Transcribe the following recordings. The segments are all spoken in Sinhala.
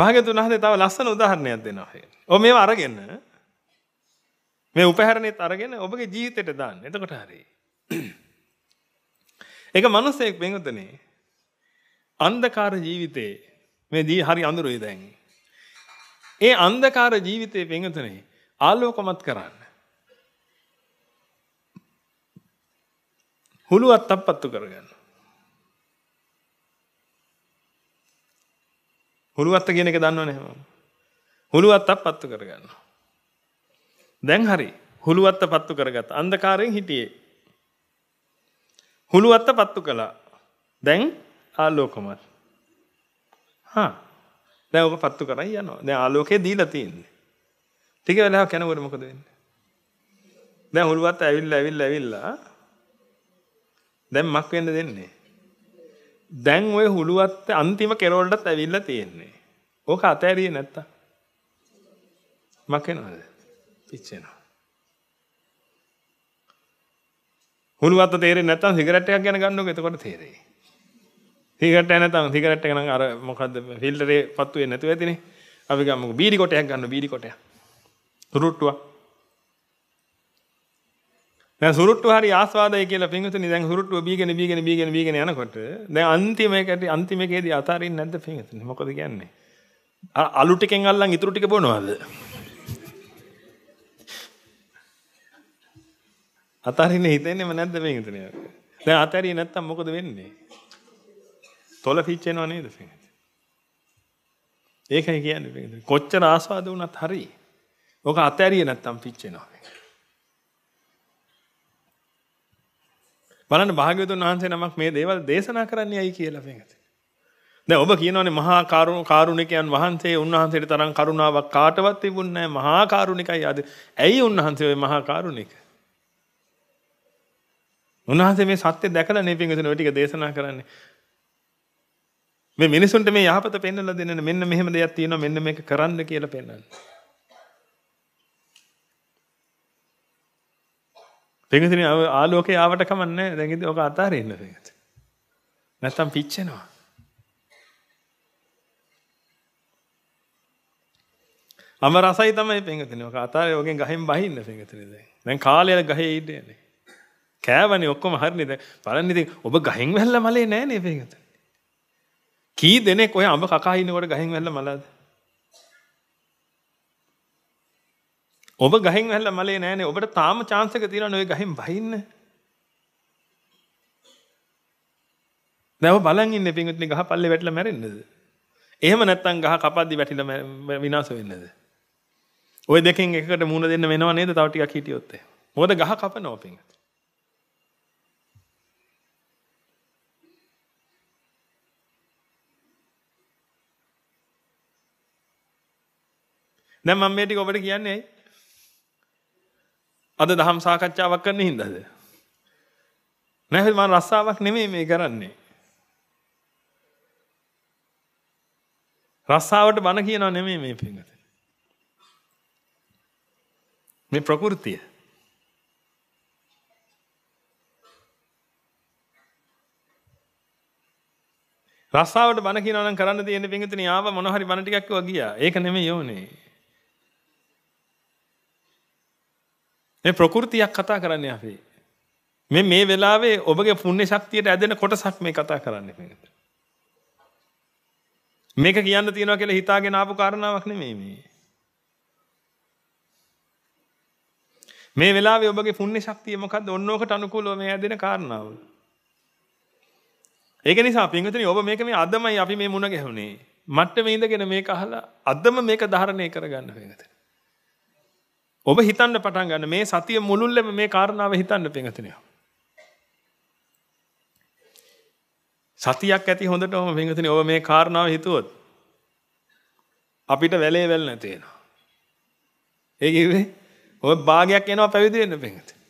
මහගතුන් වහන්සේ තව ලස්සන උදාහරණයක් දෙනවා. ඔ මේව අරගෙන මේ උපහැරණෙත් අරගෙන ඔබගේ ජීවිතයට දාන්න. එතකොට හරි. ඒක මිනිස්සෙක් වෙනුතනේ අන්ධකාර ජීවිතේ මේ දී හරි අඳුරුයි දැන්. ඒ අන්ධකාර ජීවිතේ වෙනුතනේ ආලෝකමත් කරන්න. හුලුවත් අප්පත්තු කරගන්න. හුළුවත්ත කියන එක දන්නවනේ හැමෝම. හුළුවත්තක් පත්තු කරගන්නවා. දැන් හරි. හුළුවත්ත පත්තු කරගත්ත. අන්ධකාරයෙන් හිටියේ. හුළුවත්ත පත්තු කළා. දැන් ආලෝකමත්. හා. දැන් ඔබ පත්තු කරන් යනවා. දැන් ආලෝකේ දීලා තියෙන්නේ. ටික වෙලාවක් යනකොට මොකද වෙන්නේ? දැන් හුළුවත්ත ඇවිල්ලා ඇවිල්ලා ඇවිල්ලා දැන් මක් වෙන්න දෙන්නේ. දැන් ওই හුලුවත් අන්තිම කෙරවලටත් ඇවිල්ලා තියෙන්නේ. ඕක අතෑරියේ නැත්තම්. මකෙනවද? පිච්චෙනවා. හුලුවත් තේරෙන්නේ නැත්තම් සිගරට් එකක් ගැන ගන්නකො එතකොට තේරෙයි. සිගරට් එක නැත්තම් සිගරට් එක නම් අර මොකද්ද ෆිල්ටරේ පත්තු වෙන්නේ නැතුව ඇතිනේ. අපි ගමුකෝ බීඩි කොටයක් ගන්න බීඩි කොටයක්. තුරුට්ටුවක්. දැන් සුරුට්ටු හරි ආස්වාදයි කියලා පින්විතනි දැන් සුරුට්ටුව බීගෙන බීගෙන බීගෙන බීගෙන යනකොට දැන් අන්තිමේකට අන්තිමේකේදී අතාරින්නේ නැද්ද පින්විතනි මොකද කියන්නේ අලු ටිකෙන් අල්ලන් ඉතුරු ටික බොනවද අතාරින්නේ හිතෙන්නේම නැද්ද පින්විතනි දැන් අතාරියේ නැත්තම් මොකද වෙන්නේ තොල පිච්චෙනව නේද පින්විතනි ඒකයි කියන්නේ පින්විතනි කොච්චර ආස්වාද වුණත් හරි ඔක අතාරියේ නැත්තම් පිච්චෙනවා බලන්න භාග්‍යවතුන් වහන්සේ නමක් මේ දේවල් දේශනා කරන්නේ ඇයි කියලා මේකද. දැන් ඔබ කියනවානේ මහා කාරුණිකයන් වහන්සේ උන්වහන්සේට තරම් කරුණාවක් කාටවත් තිබුණේ නැහැ මහා කාරුණිකයි ආද. ඇයි උන්වහන්සේ ওই මහා කාරුණික? උන්වහන්සේ මේ සත්‍ය දැකලා නේ පින්විතන ඔය ටික දේශනා කරන්නේ. මේ මිනිසුන්ට මේ යහපත පෙන්වලා දෙන්න මෙන්න මෙහෙම දෙයක් තියෙනවා මෙන්න මේක කරන්න කියලා පෙන්වන්නේ. පින්විතනේ ආලෝකේ ආවට කමන්නේ දැන් ඉතින් ඔක අතාරින්න පින්විත. නැත්තම් පිච්චෙනවා. අම රසයි තමයි පින්විතනේ ඔක අතාරේ ඔකෙන් ගහෙන් බහින්න පින්විතනේ දැන්. දැන් කාලය ගහේ ඉන්නේ. කෑවනේ ඔක්කොම හරිනේ දැන් බලන්න ඉතින් ඔබ ගහෙන් වැල්ල මලේ නෑනේ පින්විතනේ. කී දෙනෙක් ඔය අඹ කකා ඉන්නකොට ගහෙන් වැල්ල මලාද? ඔබ ගහින් වැහලා මලේ නෑනේ. ඔබට තාම chance එක තියෙනවනේ ඔය ගහින් වහින්න. දැන් ඔබ බලන් ඉන්නේ පින්විතනේ ගහ පල්ලේ වැටිලා මැරෙන්නද? එහෙම නැත්නම් ගහ කපද්දි වැටිලා විනාශ වෙන්නද? ඔය දෙකෙන් එකකට මුණ දෙන්න වෙනව නේද? තව ටිකක් හිටියොත් එහෙම. මොකද ගහ කපනවා පින්විත. දැන් මම මේ ටික ඔබට කියන්නේ ඇයි? අද දහම් සාකච්ඡාවක් කරන්න හින්දාද? නැහැ මම රස්සාවක් නෙමෙයි මේ කරන්නේ. රස්සාවට බන කියනවා නෙමෙයි මේ පිංගත. මේ ප්‍රകൃතිය. රස්සාවට බන කියනවා නම් කරන්න තියෙන පිංගතනේ ආව මොන හරි බන ටිකක් කිව්වා ගියා. ඒක නෙමෙයි යෝනේ. මේ ප්‍රകൃතියක් කතා කරන්නේ අපි. මේ මේ වෙලාවේ ඔබගේ පුණ්‍ය ශක්තියට ඇදෙන කොටසක් මේ කතා කරන්නේ මේකට. මේක කියන්න තියනවා කියලා හිතාගෙන ආපු කාරණාවක් නෙමෙයි මේ. මේ වෙලාවේ ඔබගේ පුණ්‍ය ශක්තිය මොකද්ද? ඔන්නෝකට අනුකූලව මේ ඇදෙන කාරණාව. ඒක නිසා පින්විතනි ඔබ මේක මේ අදමයි අපි මේ මුණ ගැහුනේ. මට්ටමේ ඉඳගෙන මේක අහලා අදම මේක ධාරණය කරගන්න වෙනවා. ඔබ හිතන්න පටන් ගන්න මේ සතිය මුළුල්ලෙම මේ කාරණාව හිතන්න පිඟතිනියෝ. සතියක් ඇති හොඳටම පිඟතිනිය ඔබ මේ කාරණාව හිතුවොත් අපිට වැලේ වැල් නැති වෙනවා. ඒ කිව්වේ ඔය භාගයක් එනවා පැවිදි වෙන්න පිඟතිනිය.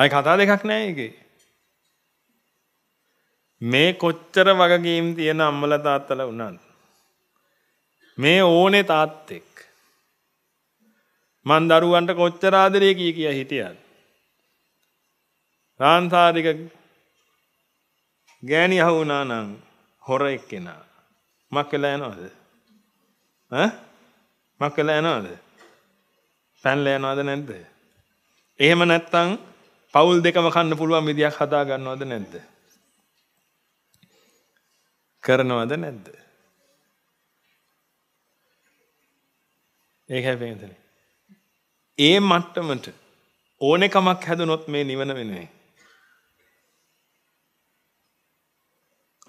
අයි කතා දෙකක් නෑ ඒකේ. මේ කොච්චර වගකීම් තියෙන අම්මලා තාත්තලා වුණාද? මේ ඕනේ තාත්තෙක්. මන් දරුවන්ට කොච්චර ආදරේ කී කියා හිටියත්. සාංසාරික ගෑණි අහුණා නම් හොර එක්කෙනා. මක් වෙලා යනවද? ඈ? මක් වෙලා යනවද? පැනලා යනවද නැද්ද? එහෙම නැත්තම් පවුල් දෙකම කන්න පුළුවන් විදියක් හදා ගන්නවද නැද්ද? කරනවද නැද්ද? ඒකයි පේන්නේ. ඒ මට්ටමට ඕනෙකමක් හැදුනොත් මේ නිවන වෙන්නේ.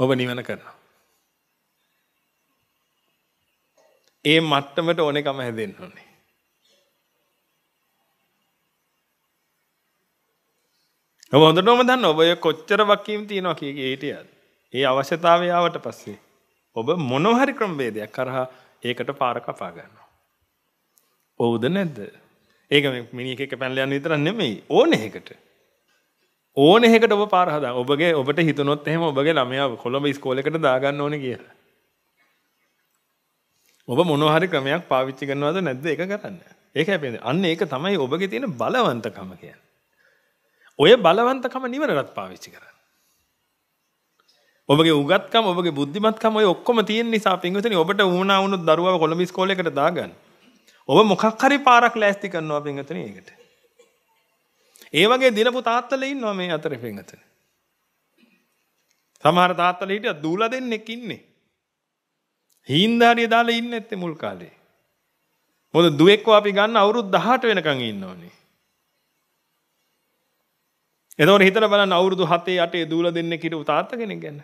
ඔබ නිවන කරනවා. ඒ මට්ටමට ඕනෙකම හැදෙන්න ඕනේ. ඔබ හොඳටම දන්න ඔබ කොච්චර වකීම් තියෙනවා කීකේ හිටියද? ඒ අවශ්‍යතාවය ආවට පස්සේ ඔබ මොන හරි ක්‍රමවේදයක් කරහා ඒකට පාර කපා ගන්නවා. ඔව්ද නැද්ද? ඒක මිනිහ එක පැනලා යන විතරක් නෙමෙයි ඕන එකකට. ඕන එකකට ඔබ පාර හදා. ඔබගේ ඔබට හිතනොත් එහෙම ඔබගේ ළමයා කොළඹ ඉස්කෝලේකට දාගන්න ඕනේ කියලා. ඔබ මොනවා හරි ක්‍රමයක් පාවිච්චි කරනවද නැද්ද ඒක කරන්න. ඒක හැපෙන. අන්න ඒක තමයි ඔබගේ තියෙන බලවන්තකම කියන්නේ. ඔය බලවන්තකම නිවනට පාවිච්චි කරන්න. ඔබගේ උගත්කම ඔබගේ බුද්ධිමත්කම ඔය ඔක්කොම තියෙන නිසා පින්විතනි ඔබට වුණා වුණොත් දරුවාව කොළඹ ඉස්කෝලේකට දාගන්න. ඔබ මොකක් හරි පාරක් ලෑස්ති කරනවා පින්වතුනි ඒකට. ඒ වගේ දිනපු තාත්තලා ඉන්නවා මේ අතරේ පින්වතුනි. සමහර තාත්තලා හිටියා දූලා දෙන්නෙක් ඉන්නේ. හීන්දාරිය දාලා ඉන්නේ නැත්තේ මුල් කාලේ. මොකද දුවෙක්ව අපි ගන්න අවුරුදු 18 වෙනකන් ඉන්නෝනේ. එතකොට හිතලා බලන්න අවුරුදු 7 8 දූලා දෙන්නෙක් හිටපු තාත්ත කෙනෙක් ගැන.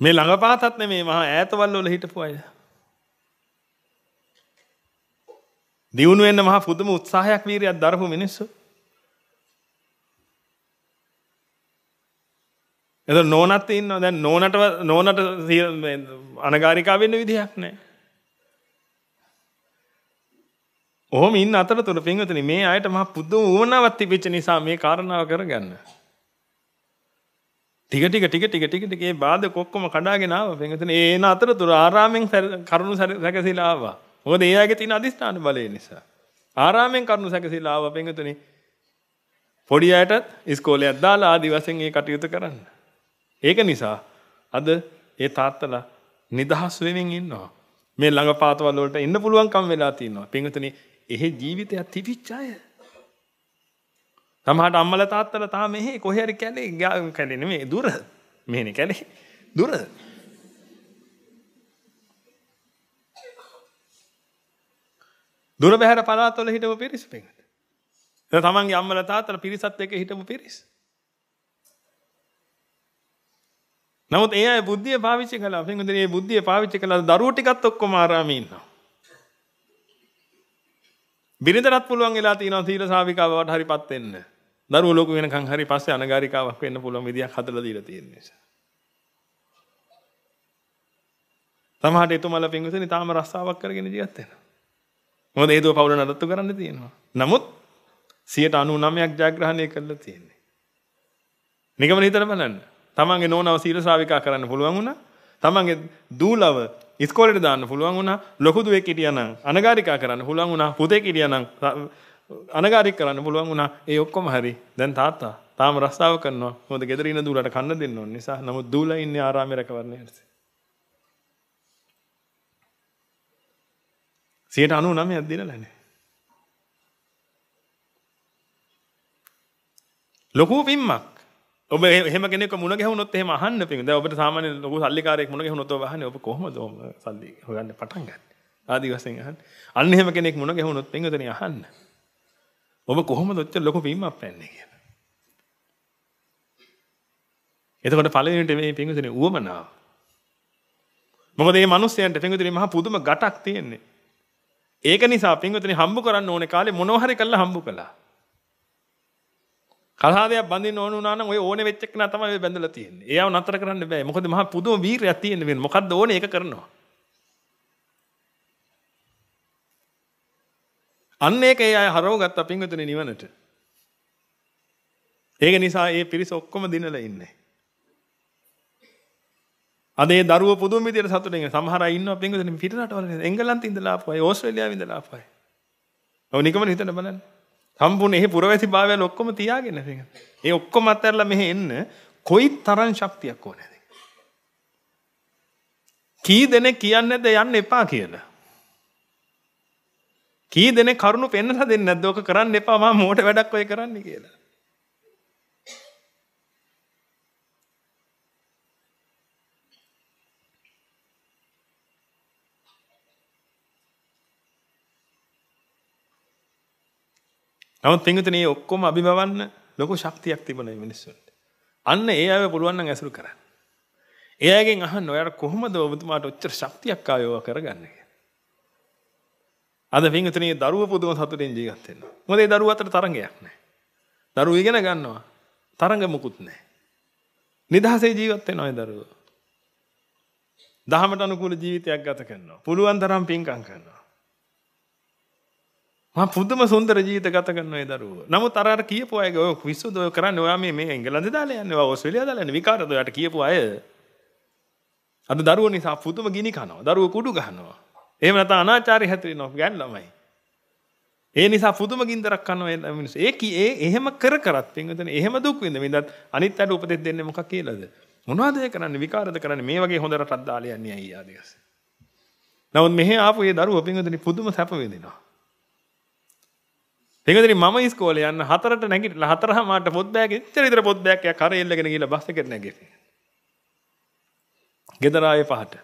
මේ ළඟ පාතත් නෙමේ මහා ඈතවල් වල හිටපු අය. දියුණු වෙන්න මහා පුදුම උත්සාහයක් වීරියක් දරපු මිනිස්සු. එද නෝනත් ඉන්නවා දැන් නෝනට නෝනට අනගාരികා වෙන්න විදිහක් නැහැ. ඔහොම ඉන්න අතරතුර පින්වතුනි මේ අයට මහා පුදුම උවමනාවක් තිබෙච්ච නිසා මේ කාරණාව කරගන්න. ටික ටික ටික ටික ටික ටික ඒ බාධක ඔක්කොම කඩාගෙන ආවා. එතන ඒන අතරතුර ආරාමෙන් කරුණු සැකසීලා ආවා. මොකද ඒ ආගේ තියෙන අදිස්ථාන බලය නිසා. ආරාමෙන් කරුණු සැකසීලා ආවා පෙන්තුනි. පොඩි අයටත් ඉස්කෝලයක් දාලා ආදි වශයෙන් ඒ කටයුතු කරන්න. ඒක නිසා අද ඒ තාත්තලා නිදහස් වෙමින් ඉන්නවා. මේ ළඟ පාතවල වලට ඉන්න පුළුවන්කම් වෙලා තියෙනවා. පෙන්තුනි, එහෙ ජීවිතයක් තිබිච්ච අය සමහරට අම්මලා තාත්තලා තාම මෙහි කොහේ හරි කැලේ කැලේ නෙමෙයි දුර. මෙහෙනේ කැලේ. දුර. දුර බැහැර පළාත්වල හිටපු පිරිස පෙන්වන. දැන් තමන්ගේ අම්මලා තාත්තලා පිරිසත් එක්ක හිටපු පිරිස. නමුත් ඒ අය බුද්ධිය පාවිච්චි කළා. පින්වදින මේ බුද්ධිය පාවිච්චි කළා දරුවෝ ටිකත් ඔක්කොම ආරාමේ ඉන්නවා. බිරිඳටත් පුළුවන් වෙලා තියෙනවා සීල සාවිකාවවට හරිපත් වෙන්න. දරුවෝ ලොකු වෙනකන් හරි පස්සේ අනගාരികාවක් වෙන්න පුළුවන් විදියක් හදලා දීලා තියෙන නිසා. සමහරට එතුමලා පින්විතනේ තාම රස්සාවක් කරගෙන ජීවත් වෙනවා. මොකද හේතුව පවුල නඩත්තු කරන්න තියෙනවා. නමුත් 99ක් ජයග්‍රහණය කළා තියෙන්නේ. නිකම හිතලා බලන්න. තමන්ගේ නෝනව සීල ශ්‍රාවිකා කරන්න පුළුවන් වුණා. තමන්ගේ දූලව ඉස්කෝලේට දාන්න පුළුවන් වුණා. ලොකු දුවෙක් හිටියා නම් අනගාരികා කරන්න පුළුවන් වුණා. පුතෙක් හිටියා නම් අනගාරි කරන්න පුළුවන් වුණා ඒ ඔක්කොම හරි දැන් තාත්තා තාම රස්සාව කරනවා මොකද ගෙදර ඉන්න දූලට කන්න දෙන්න ඕන නිසා නමුත් දූලා ඉන්නේ ආරාමයේ රැකවරණය හරි 99ක් දෙනලා නැහැ ලොකු පිම්මක් ඔබ එහෙම කෙනෙක් මුණ ගැහුනොත් එහෙම අහන්න පිං දැන් ඔබට සාමාන්‍ය ලොකු සල්ලිකාරයෙක් මුණ ගැහුනොත් ඔබ අහන්නේ ඔබ කොහොමද ඔබ සල්ලි හොයන්න පටන් ගන්න ආදි වශයෙන් අහන්න අන්න එහෙම කෙනෙක් මුණ ගැහුනොත් පිං උතනේ අහන්න ඔබ කොහොමද ඔච්චර ලොකු වීමක් පැන්නේ කියලා. එතකොට පළවෙනිට මේ පිංගුතුනේ ඌමනාව. මොකද මේ මිනිස්යාන්ට පිංගුතුනේ මහා පුදුම ගැටක් තියෙන්නේ. ඒක නිසා පිංගුතුනේ හම්බ කරන්න ඕනේ කාලේ මොනවා හරි කරලා හම්බ කළා. කලහාදයක් බඳින්න ඕන වුණා නම් ඔය ඕනේ වෙච්ච එක නා තමයි බැඳලා තියෙන්නේ. ඒව නතර කරන්න බෑ. මොකද මහා පුදුම වීරයක් තියෙන වෙන. මොකද්ද ඕනේ ඒක කරනවා. අන්න ඒක ඒ අය හරව ගත්ත පින්වතුනි නිවනට. ඒක නිසා ඒ පිරිස ඔක්කොම දිනලා ඉන්නේ. අද ඒ දරුව පුදුම විදියට සතුටින් ඉන්නේ. සමහර අය ඉන්නවා පින්වතුනි පිටරටවල එංගලන්තේ ඉඳලා ආපු අය, ඕස්ට්‍රේලියාවේ ඉඳලා ආපු අය. ඔව් නිකම්ම හිතන්න බලන්න. සම්පූර්ණ එහි පුරවැසි භාවයල් ඔක්කොම තියාගෙන පින්වතුනි. ඒ ඔක්කොම අත්හැරලා මෙහෙ එන්න කොයි තරම් ශක්තියක් ඕනේද? කී දෙනෙක් කියන්නේ නැද්ද යන්න එපා කියලා? කී දෙනෙක් කරුණු පෙන්නලා දෙන්නේ නැද්ද ඕක කරන්න එපා මම මෝට වැඩක් ඔය කරන්න කියලා. නමුත් පින්විතනේ ඔක්කොම අභිබවන්න ලොකු ශක්තියක් තිබුණා මේ මිනිස්සුන්ට. අන්න ඒ අයව පුළුවන් නම් ඇසුරු කරන්න. ඒ අයගෙන් අහන්න ඔයාලා කොහොමද ඔබතුමාට ඔච්චර ශක්තියක් ආයෝවා කරගන්නේ අද වින්තුනේ දරුව පුදුම සතුටින් ජීවත් වෙනවා. මොකද ඒ දරුව අතර තරංගයක් නැහැ. දරුව ඉගෙන ගන්නවා. තරංග මුකුත් නැහැ. නිදහසේ ජීවත් වෙනවා ඒ දරුව. දහමට අනුකූල ජීවිතයක් ගත කරනවා. පුළුවන් තරම් පින්කම් කරනවා. මම පුදුම සුන්දර ජීවිත ගත කරනවා ඒ දරුව. නමුත් අර අර කියපු අයගේ ඔය විසුද ඔය කරන්නේ ඔයා මේ මේ එංගලන්තේ දාලා යන්නේ ඔය ඕස්ට්‍රේලියාව දාලා යන්නේ විකාරද ඔයාට කියපු අය. අද දරුවෝ නිසා පුදුම ගිනි කනවා. දරුවෝ කුඩු ගහනවා. එහෙම නැත්නම් අනාචාරය හැතිරෙනවා ගෑනු ළමයි. ඒ නිසා පුදුම ගින්දරක් කනවා ඒ මිනිස්සු. ඒ කි ඒ එහෙම කර කරත් පින්විතනේ එහෙම දුක් විඳ විඳත් අනිත් අයට උපදෙස් දෙන්නේ මොකක් කියලාද? මොනවද ඒ කරන්නේ විකාරද කරන්නේ මේ වගේ හොඳ රටක් දාලා යන්නේ අයියා දෙකස්. නමුත් මෙහෙ ආපු ඒ දරුවෝ පින්විතනේ පුදුම සැප විඳිනවා. පින්විතනේ මම ඉස්කෝලේ යන්න හතරට නැගිටලා හතරහ මාට පොත් බෑග් ඉච්චර විතර පොත් බෑග් එකක් හරේ එල්ලගෙන ගිහලා බස් එකට නැගිටිනවා. ගෙදර ආයේ පහට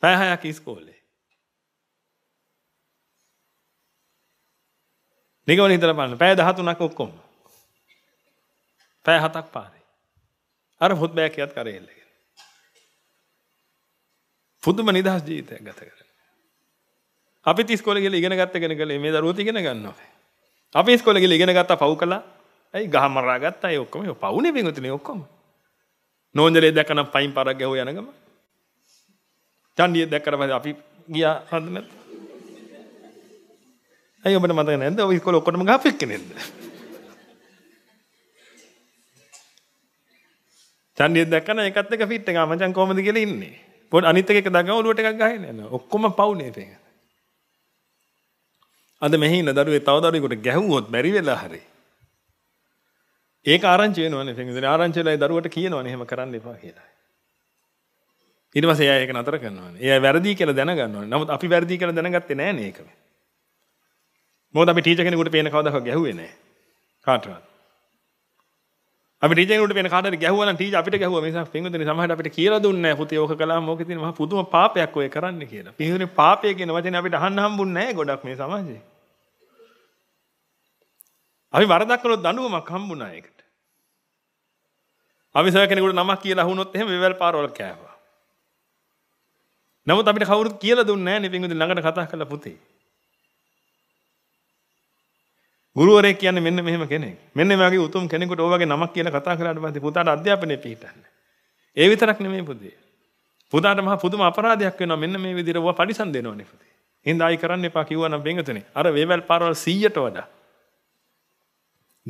පැය හයක් ඉස්කෝලේ. නිගමන හිතලා බලන්න පැය 13ක් ඔක්කොම. පැය 7ක් පාරේ. අර හොත් බෑ කියත් කරේ ඉල්ලගෙන. පුදුම නිදහස් ජීවිතයක් ගත කරගෙන. අපි ඉස්කෝලේ ගිහලා ඉගෙන ගත්ත කෙනෙක් ගලේ මේ දරුවෝ ඉගෙන ගන්නවා. අපි ඉස්කෝලේ ගිහලා ඉගෙන ගත්තා පව් කළා. ඇයි ගහ මරා ගත්තා ඒ ඔක්කොම ඒ පවුනේ වෙනතුනේ ඔක්කොම. නෝන්ජලේ දැකනම් පයින් පාරක් ගහුව යන ගමන්. චණ්ඩිය දැක්කට පස්සේ අපි ගියා හන්ද නැද්ද? ඇයි ඔබට මතක නැද්ද? ඔය ඉස්කෝලේ ඔක්කොටම ගහපු එක්ක නේද? චණ්ඩිය දැක්කම ඒකත් එක ෆිට් එක මචං කොහමද කියලා ඉන්නේ. පොඩ් අනිත් එක එක දගම ඔලුවට එකක් ගහගෙන යනවා. ඔක්කොම පවුනේ තේක. අද මෙහි ඉන්න දරුවේ තව දරුවෙකුට ගැහුවොත් බැරි වෙලා හරි. ඒක ආරංචි වෙනවනේ. ඒ කියන්නේ ආරංචිලයි දරුවට කියනවනේ එහෙම කරන්න එපා කියලා. ඉටවස ඒක නතර කරනවා ඒ වැරදි කියල දැනගන්න නමුත් අපි වැරදි කර දැනගත්ත නෑ ඒක මෝද අපි ටීච කෙනෙකුට පේන කවදක් ගැහුවෙන කාටවත් අපි ටීචකට පෙන කාට ගැහුවන ටීච අපිට ගැහුව මේ පින්ගුතන සමහට අපිට කියලා දුන්න පුත යෝක කලා මොකති ම පුදුම පාපයක් ඔය කරන්න කියලා පිහුණ පාපය කියන වචන අපිට අහන්න හම්බුන්නේ ගොඩක් මේ සමාජයේ අපි වරදක් කළොත් දඬුවමක් හම්බුනා ඒකට අපි සව කෙනෙකුට නමක් කියලා අහුනොත් එහෙම වෙවල් පාරවල් කෑවා නමුත් අපිට කවුරුත් කියලා දුන්නේ නැහැ නේ පින්වතුනි ළඟට කතා කරලා පුතේ. ගුරුවරයෙක් කියන්නේ මෙන්න මෙහෙම කෙනෙක්. මෙන්න මේ උතුම් කෙනෙකුට ඔය වගේ නමක් කියලා කතා කරාට පස්සේ පුතාට අධ්‍යාපනය පිටන්න. ඒ විතරක් නෙමෙයි පුතේ. පුතාට මහා පුදුම අපරාධයක් වෙනවා මෙන්න මේ විදිහට ඔවා පරිසම් දෙනවනේ පුතේ. හින්දා ආයි කරන්න එපා කිව්වා නම් බෙන්ගතනේ. අර වේවැල් පාරවල් 100ට වඩා.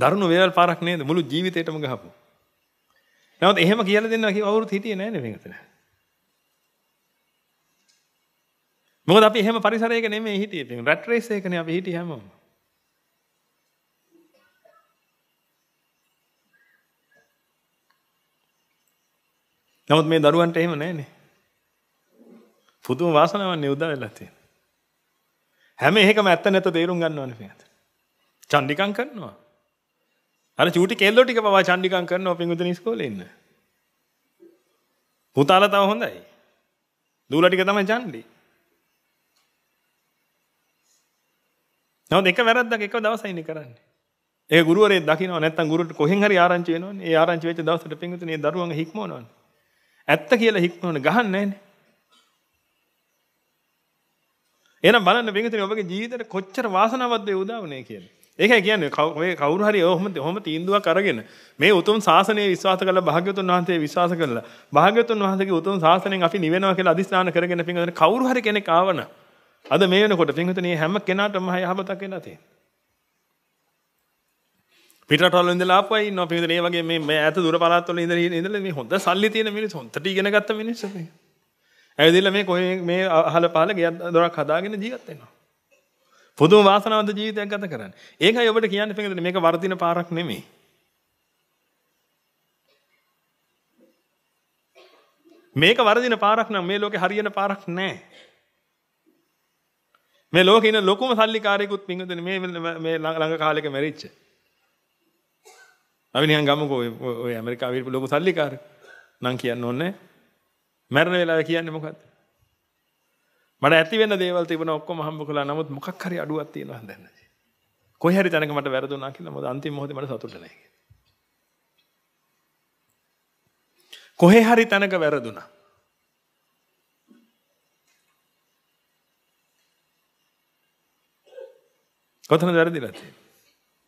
දරුණු වේවැල් පාරක් නේද මුළු ජීවිතේටම ගහපු. නැවත එහෙම කියලා දෙන්නවා කිව්ව අවුරුත් හිටියේ නැහැ නේ බෙන්ගතනේ. මොකද අපි එහෙම පරිසරයක නෙමෙයි හිටියේ. ඉතින් රැට් රේස් එකනේ අපි හිටියේ හැමෝම. නමුත් මේ දරුවන්ට එහෙම නැහැනේ. පුදුම වාසනාවන්නේ උදා වෙලා තියෙන. හැම එකම ඇත්ත නැත්ත තේරුම් ගන්න ඕනේ පිටත. චණ්ඩිකම් කරනවා. අර චූටි කෙල්ලෝ ටික පවා චණ්ඩිකම් කරනවා පින්විතන ඉස්කෝලේ ඉන්න. පුතාලා තව හොඳයි. දූලා ටික තමයි චණ්ඩි. නෝ දෙක වැරද්දක් එක දවසයින කරන්නේ. ඒ ගුරුවරේ දකින්න නැත්තම් ගුරුට කොහෙන් හරි ආරංචි වෙනවනේ. ඒ ආරංචි වෙච්ච දවසට පින්විතනේ දරුවන් හික්මවනවනේ. ඇත්ත කියලා හික්මවන ගහන්නේ නැහනේ. එහෙනම් බලන්න පින්විතනේ ඔබගේ ජීවිතේට කොච්චර වාසනාවක්ද ඒ උදා වුනේ කියලා. ඒකයි කියන්නේ මේ කවුරු හරි ඔහොම ඔහොම තීන්දුවක් අරගෙන මේ උතුම් ශාසනය විශ්වාස කරලා භාග්‍යවතුන් වහන්සේ විශ්වාස කරලා භාග්‍යවතුන් වහන්සේගේ උතුම් ශාසනයෙන් අපි නිවෙනවා කියලා අදිස්ථාන කරගෙන පින්වතුනි කවුරු හරි කෙනෙක් ආවනම් අද මේ වෙනකොට පින්විතනේ හැම කෙනාටම යහපතක් වෙලා තියෙනවා. පිටරටවල ඉඳලා ආපුවා ඉන්නවා පින්විතනේ වගේ මේ මේ ඈත දුර පළාත්වල ඉඳලා ඉඳලා මේ හොඳ සල්ලි තියෙන මිනිස්සු හොඳට ඉගෙන ගත්ත මිනිස්සු මේ. ඇවිදලා මේ කොහේ මේ අහල පහල ගෙයක් දොරක් හදාගෙන ජීවත් වෙනවා. පුදුම වාසනාවන්ත ජීවිතයක් ගත කරන්නේ. ඒකයි ඔබට කියන්න පින්විතනේ මේක වර්ධින පාරක් නෙමෙයි. මේක වර්ධින පාරක් නම් මේ ලෝකේ හරියන පාරක් නැහැ. මේ ලෝකේ ඉන්න ලොකුම සල්ලිකාරයෙකුත් පින්වතුනි මේ මේ ළඟ කාලෙක මැරිච්ච. අපි නිකන් ගමුකෝ ඔය ඇමරිකාවේ ඉන්න ලොකු සල්ලිකාරය නම් කියන්න ඕනේ. මැරෙන වෙලාවේ කියන්නේ මොකද්ද? මට ඇති වෙන දේවල් තිබුණා ඔක්කොම හම්බ කළා. නමුත් මොකක් හරි අඩුවක් තියෙනවා දැන්. කොයි හරි තැනක මට වැරදුනා කියලා මොකද අන්තිම මොහොතේ මට සතුට නැහැ. කොහේ හරි තැනක වැරදුනා. කොතනද වැරදිලා තියෙන්නේ?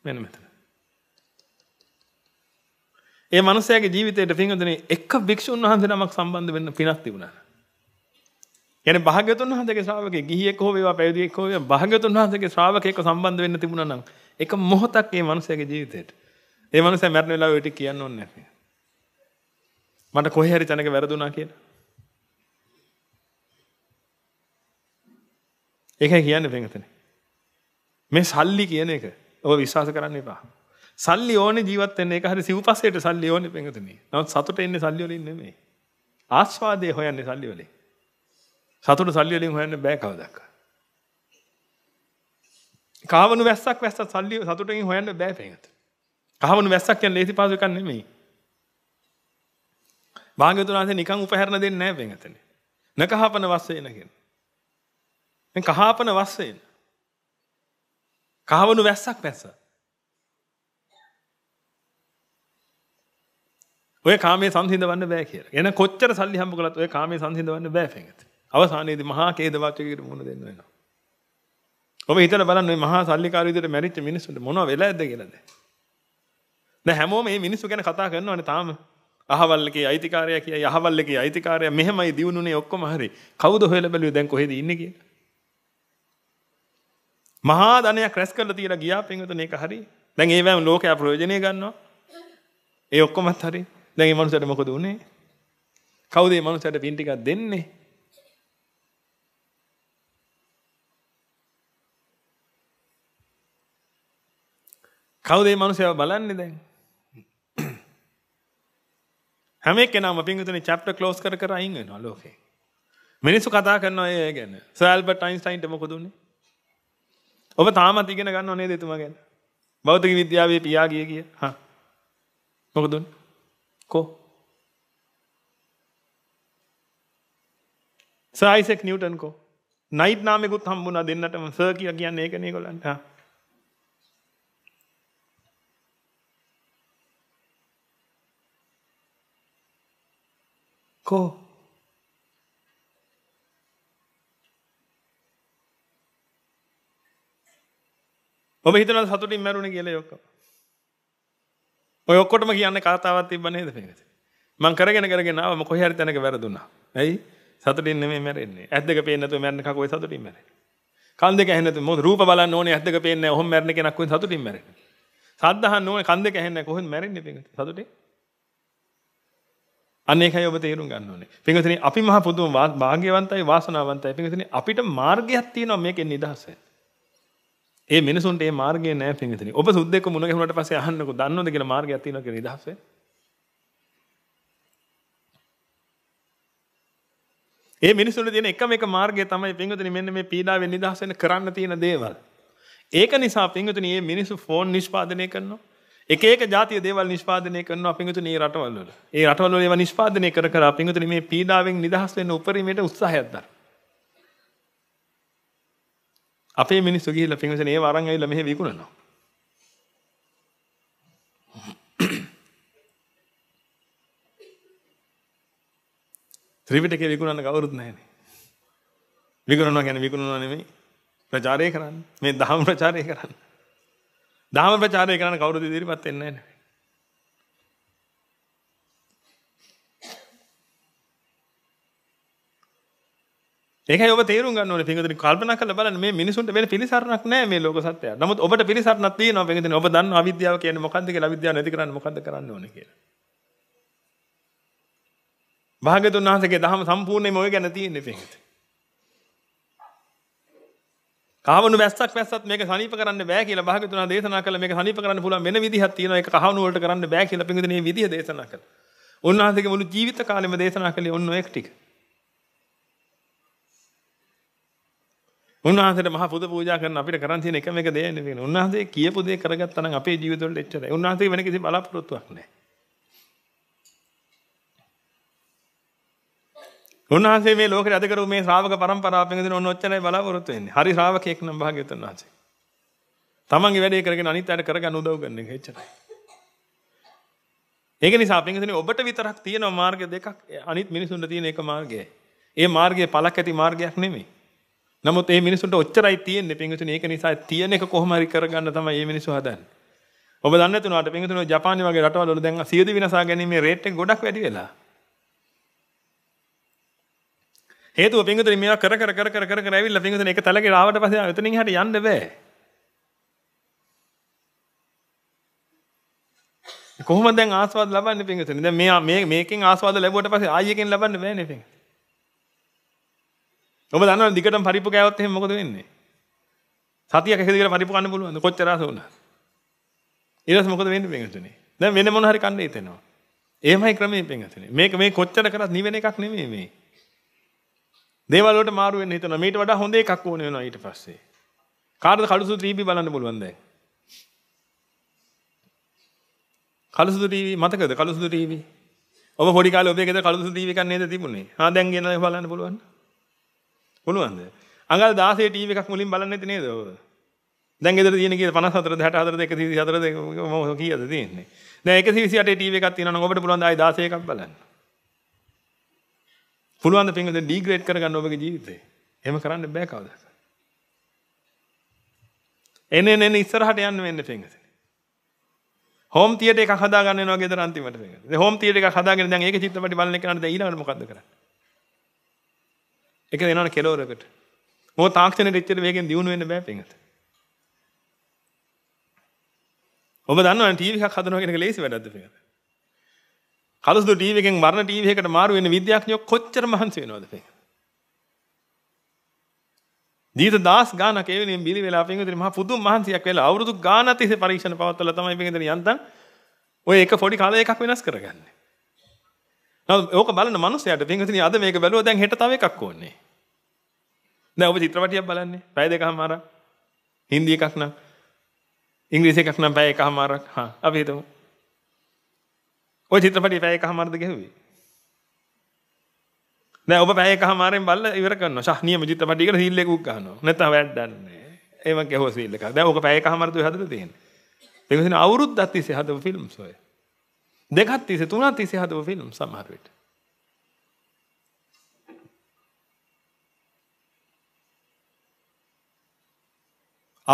මෙන්න මෙතන. ඒ මනුස්සයාගේ ජීවිතයට පින්වතුනි එක භික්ෂුන් වහන්සේ නමක් සම්බන්ධ වෙන්න පිනක් තිබුණා. يعني භාග්‍යතුන් වහන්සේගේ ශ්‍රාවකෙක් ගිහියෙක් හෝ වේවා පැවිදියෙක් හෝ වේවා භාග්‍යතුන් වහන්සේගේ ශ්‍රාවකෙක්ව සම්බන්ධ වෙන්න තිබුණා නම් එක මොහොතක් ඒ මනුස්සයාගේ ජීවිතයට ඒ මනුස්සයා මැරෙන වෙලාව ඔය කියන්න ඕනේ නැහැ. මට කොහේ හරි තැනක වැරදුනා කියලා. ඒකයි කියන්නේ පින්වතුනි. මේ සල්ලි කියන එක ඔබ විශ්වාස කරන්න එපා. සල්ලි ඕනේ ජීවත් වෙන්න ඒක හරි සිව්පස්සේට සල්ලි ඕනේ පෙඟතුනේ. නමුත් සතුට එන්නේ සල්ලි වලින් නෙමෙයි. ආස්වාදයේ හොයන්නේ සල්ලි වලින්. සතුට සල්ලි වලින් හොයන්න බෑ කවදාවත්. කාවණු වැස්සක් වැස්සත් සල්ලි සතුටකින් හොයන්න බෑ පෙඟතුනේ. කහවණු වැස්සක් කියන්නේ ලේසි පාසු එකක් නෙමෙයි. භාග්‍යතුනාසේ නිකන් උපහරණ දෙන්නේ නැහැ වෙනතනේ. නකහපන වස්සේන කියන. දැන් කහාපන වස්සේන. කහවනු වැස්සක් පැස. ඔය කාමේ සංහිඳවන්න බෑ කියලා. එන කොච්චර සල්ලි හම්බ කළත් ඔය කාමේ සංහිඳවන්න බෑ පෙඟත. අවසානයේදී මහා ඛේද වාචකයකට මුහුණ දෙන්න වෙනවා. ඔබ හිතලා බලන්න මේ මහා සල්ලිකාරී විදිහට මැරිච්ච මිනිස්සුන්ට මොනවා වෙලා ඇද්ද කියලාද? දැන් හැමෝම මේ මිනිස්සු ගැන කතා කරනවානේ තාම. අහවල්ලකේ අයිතිකාරයා කියයි අහවල්ලකේ අයිතිකාරයා මෙහෙමයි දිනුනේ ඔක්කොම හරි. කවුද හොයලා බැලුවේ දැන් කොහෙද ඉන්නේ කියලා? මහා ධනයක් රැස් කරලා තියලා ගියා පින්වතුනි ඒක හරි. දැන් ඒවැම ලෝකයා ප්‍රයෝජනෙ ගන්නවා. ඒ ඔක්කොමත් හරි. දැන් මේ මනුස්සයට මොකද උනේ? කවුද මේ මනුස්සයට පින් ටිකක් දෙන්නේ? කවුද මේ මනුස්සයව බලන්නේ දැන්? හැම එක්කෙනාම පින්වතුනි chapter close කර කර අයින් වෙනවා ලෝකේ. මිනිස්සු කතා කරනවා ඒ ගැන. සර් ඇල්බර්ට් අයින්ස්ටයින්ට මොකද උනේ? ඔබ තාමත් ඉගෙන ගන්න ඕනේ දෙතුමා ගැන. භෞතික විද්‍යාවේ පියා ගිය කිය. හා. මොකද උන්? කො? සර් අයිසෙක් නිව්ටන් කො? නයිට් නාමෙකුත් හම්බුණා දෙන්නටම සර් කියලා කියන්නේ ඒකනේ ඒගොල්ලන්ට. හා. කො? ඔබ හිතනවද සතුටින් මැරුණේ කියලා ඔක්කොම? ඔය ඔක්කොටම කියන්නේ කතාවක් තිබ්බ නේද මේකද? මං කරගෙන කරගෙන ආවම කොහේ හරි තැනක වැරදුනා. ඇයි? සතුටින් නෙමෙයි මැරෙන්නේ. ඇස් දෙක පේන්නේ නැතුව මැරෙන කකෝ ඔය සතුටින් මැරෙන්නේ. කන් දෙක ඇහෙන්නේ නැතුව මොකද රූප බලන්න ඕනේ ඇස් දෙක පේන්නේ නැහැ. ඔහොම මැරෙන කෙනෙක් වෙන සතුටින් මැරෙන්නේ. සද්දහන්න ඕනේ කන් දෙක ඇහෙන්නේ නැහැ. කොහෙන් මැරෙන්නේ පින්විත? සතුටින්. අන්න ඒකයි ඔබ තේරුම් ගන්න ඕනේ. පින්විතනි අපි මහ පුදුම වාග්යවන්තයි වාසනාවන්තයි. පින්විතනි අපිට මාර්ගයක් තියෙනවා මේකෙන් නිදහස වෙන්න. ඒ මිනිසුන්ට ඒ මාර්ගය නෑ පිංගුතුනි. ඔබ සුද්දෙක්ව මුණ ගැහුණාට පස්සේ අහන්නකෝ දන්නවද කියලා මාර්ගයක් තියෙනවා කියලා ඉදහස. ඒ මිනිසුන්ට තියෙන එකම එක මාර්ගය තමයි පිංගුතුනි මෙන්න මේ පීඩාවෙන් නිදහස් වෙන්න කරන්න තියෙන දේවල්. ඒක නිසා පිංගුතුනි මේ මිනිසු ෆෝන් නිෂ්පාදනය කරනවා. එක එක ජාතිය දේවල් නිෂ්පාදනය කරනවා පිංගුතුනි මේ රටවල් වල. ඒ රටවල් වල ඒවා නිෂ්පාදනය කර කර පිංගුතුනි මේ පීඩාවෙන් නිදහස් වෙන්න උපරිමයට උත්සාහයක් දරනවා. අපේ මිනිස්සු ගිහිල්ලා පින්වසනේ ඒව අරන් ඇවිල්ලා මෙහෙ විකුණනවා. ත්‍රිවිධකේ විකුණන්න කවුරුත් නැහැනේ. විකුණනවා කියන්නේ විකුණනවා නෙමෙයි ප්‍රචාරය කරන්නේ. මේ ධර්ම ප්‍රචාරය කරන්නේ. ධර්ම ප්‍රචාරය කරන්න කවුරුද ඉදිරියපත් වෙන්නේ නැහැ. ඒක ඔබ තේරුම් ගන්න ඕනේ පින්වතුනි කල්පනා කරලා බලන්න මේ මිනිසුන්ට වෙන පිළිසරණක් නැහැ මේ ලෝක සත්‍යය. නමුත් ඔබට පිළිසරණක් තියෙනවා පින්වතුනි ඔබ දන්නවා අවිද්‍යාව කියන්නේ මොකන්ද කියලා අවිද්‍යාව නැති කරන්න මොකන්ද කරන්න ඕනේ කියලා. භාග්‍යතුන් වහන්සේගේ දහම සම්පූර්ණයෙන්ම ඔය ගැන තියෙන්නේ පින්වතුනි. කහවණු වැස්සක් වැස්සත් මේක සනීප කරන්න බෑ කියලා භාග්‍යතුන් වහන්සේ දේශනා කළා මේක සනීප කරන්න පුළුවන් වෙන විදිහක් තියෙනවා ඒක කහවණු වලට කරන්න බෑ කියලා පින්වතුනි මේ විදිහ දේශනා කළා. උන්වහන්සේගේ මුළු ජීවිත කාලෙම දේශනා කළේ ඔන්න ඔය ටික. උන්වහන්සේට මහා පුද පූජා කරන අපිට කරන් තියෙන එකම එක දෙයන්නේ තියෙන. උන්වහන්සේ කියපු දේ කරගත්තා නම් අපේ ජීවිතවලට එච්චරයි. උන්වහන්සේ වෙන කිසි බලාපොරොත්තුවක් නැහැ. උන්වහන්සේ මේ ලෝකෙට අද කරපු මේ ශ්‍රාවක પરම්පරාව පෙන්ගෙන දෙන ඔන්න ඔච්චරයි බලාපොරොත්තු වෙන්නේ. හරි ශ්‍රාවකයෙක් නම් භාග්‍යවතුන් වහන්සේ. තමන්ගේ වැඩේ කරගෙන අනිත් අයට කරගන්න උදව් කරන එක එච්චරයි. ඒක නිසා පෙන්ගෙන ඔබට විතරක් තියෙන මාර්ග දෙකක් අනිත් මිනිසුන්ට තියෙන එක මාර්ගයයි. ඒ මාර්ගයේ පළක් ඇති මාර්ගයක් නෙමෙයි. නමුත් මේ මිනිසුන්ට ඔච්චරයි තියෙන්නේ. පින්විතුනි ඒක නිසා තියෙන එක කොහොම හරි කරගන්න තමයි මේ මිනිස්සු හදන්නේ. ඔබ දන්නේ නැතුණාට පින්විතුනි ජපානි වගේ රටවල් වල දැන් සියදි විනාශා ගැනීමේ රේට් එක ගොඩක් වැඩි වෙලා. හේතුව පින්විතුනි මේවා කර කර කර කර කර කර ඇවිල්ලා පින්විතුනි ඒක තලකේ ආවට පස්සේ එතනින් එහාට යන්න බෑ. කොහොමද දැන් ආස්වාද ලබන්නේ පින්විතුනි? දැන් මේ මේකෙන් ආස්වාද ලැබුවට පස්සේ ආයෙකින් ලබන්න බෑනේ පින්විතුනි. ඔබ දන්නවද දිගටම පරිප්පු කෑවොත් එහෙම මොකද වෙන්නේ? සතියක් එක දිගට පරිප්පු කන්න පුළුවන්ද? කොච්චර ආස වුණාද? ඊට පස්සේ මොකද වෙන්නේ පින්වතුනි? දැන් වෙන මොන හරි කන්න හිතෙනවා. එහෙමයි ක්‍රමයේ පින්වතුනි. මේක මේ කොච්චර කරත් නිවෙන එකක් නෙමෙයි මේ. දේවල් වලට මාරු වෙන්න හිතනවා. මීට වඩා හොඳ එකක් ඕන වෙනවා ඊට පස්සේ. කාටද කළුසුදු ටීවී බලන්න පුළුවන් දැන්? කළුසුදු ටීවී මතකද කළුසුදු ටීවී? ඔබ පොඩි කාලේ ඔබේ ගෙදර කළුසුදු ටීවී එකක් නේද තිබුණේ? ආ දැන් ගෙනලා බලන්න පුළුවන්. පුළුවන්ද? අඟල් 16 ටීවී එකක් මුලින් බලන්නේ නැති නේද ඔය? දැන් ගෙදර තියෙන කීයද 54 64 124 කීයද තියෙන්නේ? දැන් 128 ටීවී එකක් තියෙනවා නම් ඔබට පුළුවන් ආයි 16 එකක් බලන්න. පුළුවන් ද පින්වද ඩිග්‍රේඩ් කරගන්න ඔබගේ ජීවිතේ. එහෙම කරන්න බෑ කවදාවත්. එන්නේ එන්නේ ඉස්සරහට යන්න වෙන්නේ පින්වද. හෝම් තියට එකක් හදාගන්න වෙනවා ගෙදර අන්තිමට මේක. ඉතින් හෝම් තියට එකක් හදාගෙන දැන් ඒක චිත්‍රපටි බලන එක නේද ඊළඟට මොකද්ද කරන්නේ? එක දෙනවන කෙලවරකට. මොකද තාක්ෂණයට එච්චර වේගෙන් දියුණු වෙන්න බෑ පිටත. ඔබ දන්නවනේ ටීවී එකක් හදනවා කියන එක ලේසි වැඩක්ද පිටත. කලසුදු ටීවී එකෙන් වර්ණ ටීවී එකකට මාරු වෙන විද්‍යාඥයෝ කොච්චර මහන්සි වෙනවද පිටත. දීත දාස් ගානක් ඒ වෙලෙන් බිලි වෙලා පිටත මහ පුදුම මහන්සියක් වෙලා අවුරුදු ගානක් තිස්සේ පරීක්ෂණ පවත්වලා තමයි පිටත යන්තම් ඔය එක පොඩි කාලේ එකක් වෙනස් කරගන්නේ. ඕක බලන මනුස්සයාට පින්විතනි අද මේක බැලුවා දැන් හෙට තව එකක් ඕනේ. දැන් ඔබ චිත්‍රපටියක් බලන්නේ පැය දෙකමාරක්. හින්දි එකක් නම් ඉංග්‍රීසි එකක් නම් පැය එකමාරක්. හා අපි හිතමු. ওই චිත්‍රපටිය පැය එකමාරද ගෙවුවේ? දැන් ඔබ පැය එකමාරෙන් බලලා ඉවර කරනවා. ෂහ් නියම චිත්‍රපටිය කියලා සීල් එකක් ගන්නවා. නැත්නම් වැඩන්නේ. එහෙම ගැහුවා සීල් එකක්. දැන් ඔක පැය එකමාරද ඔය හදලා තියෙන්නේ. ඒක නිසා අවුරුද්දක් තිස්සේ හදපු ෆිල්ම්ස් ඔය. දෙකත් තිසි තුනත් තිසි හදව ෆිල්ම් සමහරවිට.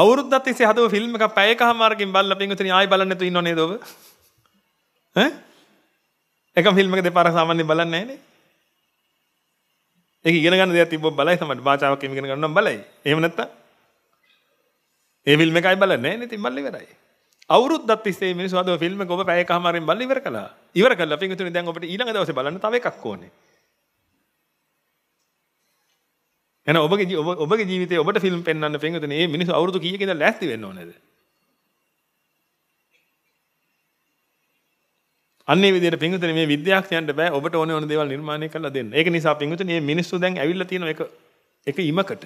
අවුරුද්දත් තිස්සේ හදව ෆිල්ම් එක පැයකහමාරකින් බලලා පින්විතනි ආයි බලන්න නැතුව ඉන්නව නේද ඔබ? ඈ? එක ෆිල්ම් එක දෙපාරක් සාමාන්‍යයෙන් බලන්නේ නැහනේ. ඒක ඉගෙන ගන්න දෙයක් තිබ්බොත් බලයි තමයි භාෂාවක් ඉගෙන ගන්න නම් බලයි. එහෙම නැත්තම් ඒ ෆිල්ම් එකයි බලන්නේ නැහැ නේ ඉතින් බල්ල ඉවරයි. අවුරුද්දත් ඉස්සේ මිනිස්සු අද ෆිල්ම් එක ඔබ පැයකමාරෙන් බලලා ඉවර කළා. ඉවර කළා පින්තුනේ දැන් ඔබට ඊළඟ දවසේ බලන්න තව එකක් ඕනේ. එහෙනම් ඔබගේ ඔබගේ ජීවිතේ ඔබට ෆිල්ම් පෙන්වන්න පින්තුනේ මේ මිනිස්සු අවුරුදු කීයක ඉඳලා ලෑස්ති වෙන්න ඕනේද? අන්නේ විදිහට පින්තුනේ මේ විද්‍යාඥයන්ට බෑ ඔබට ඕනේ ඕන දේවල් නිර්මාණය කරලා දෙන්න. ඒක නිසා පින්තුනේ මේ මිනිස්සු දැන් ඇවිල්ලා තියෙන එක එක ඉමකට